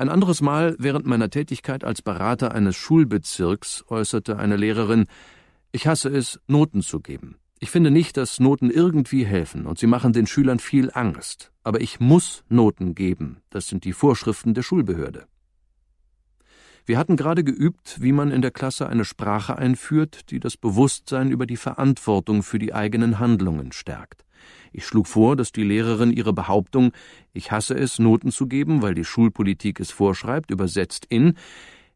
Ein anderes Mal während meiner Tätigkeit als Berater eines Schulbezirks äußerte eine Lehrerin Ich hasse es, Noten zu geben. Ich finde nicht, dass Noten irgendwie helfen, und sie machen den Schülern viel Angst. Aber ich muss Noten geben, das sind die Vorschriften der Schulbehörde. Wir hatten gerade geübt, wie man in der Klasse eine Sprache einführt, die das Bewusstsein über die Verantwortung für die eigenen Handlungen stärkt. Ich schlug vor, dass die Lehrerin ihre Behauptung, ich hasse es, Noten zu geben, weil die Schulpolitik es vorschreibt, übersetzt in,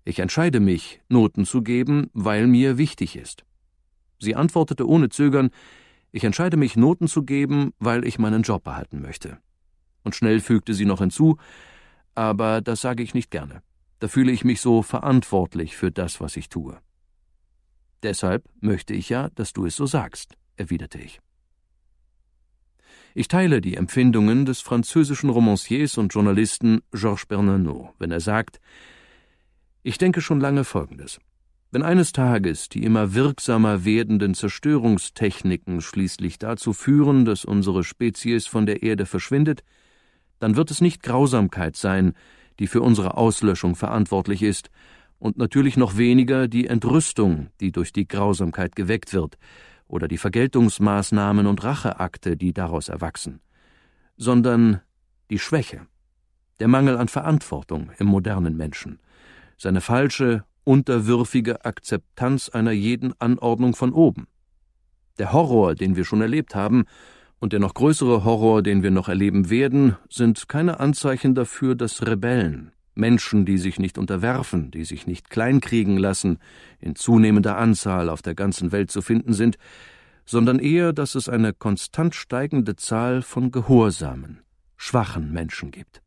ich entscheide mich, Noten zu geben, weil mir wichtig ist. Sie antwortete ohne Zögern, ich entscheide mich, Noten zu geben, weil ich meinen Job behalten möchte. Und schnell fügte sie noch hinzu, aber das sage ich nicht gerne. Da fühle ich mich so verantwortlich für das, was ich tue. Deshalb möchte ich ja, dass du es so sagst, erwiderte ich. Ich teile die Empfindungen des französischen Romanciers und Journalisten Georges Bernanot, wenn er sagt, ich denke schon lange Folgendes. Wenn eines Tages die immer wirksamer werdenden Zerstörungstechniken schließlich dazu führen, dass unsere Spezies von der Erde verschwindet, dann wird es nicht Grausamkeit sein, die für unsere Auslöschung verantwortlich ist, und natürlich noch weniger die Entrüstung, die durch die Grausamkeit geweckt wird, oder die Vergeltungsmaßnahmen und Racheakte, die daraus erwachsen, sondern die Schwäche, der Mangel an Verantwortung im modernen Menschen, seine falsche, unterwürfige Akzeptanz einer jeden Anordnung von oben, der Horror, den wir schon erlebt haben, und der noch größere Horror, den wir noch erleben werden, sind keine Anzeichen dafür, dass Rebellen, Menschen, die sich nicht unterwerfen, die sich nicht kleinkriegen lassen, in zunehmender Anzahl auf der ganzen Welt zu finden sind, sondern eher, dass es eine konstant steigende Zahl von gehorsamen, schwachen Menschen gibt.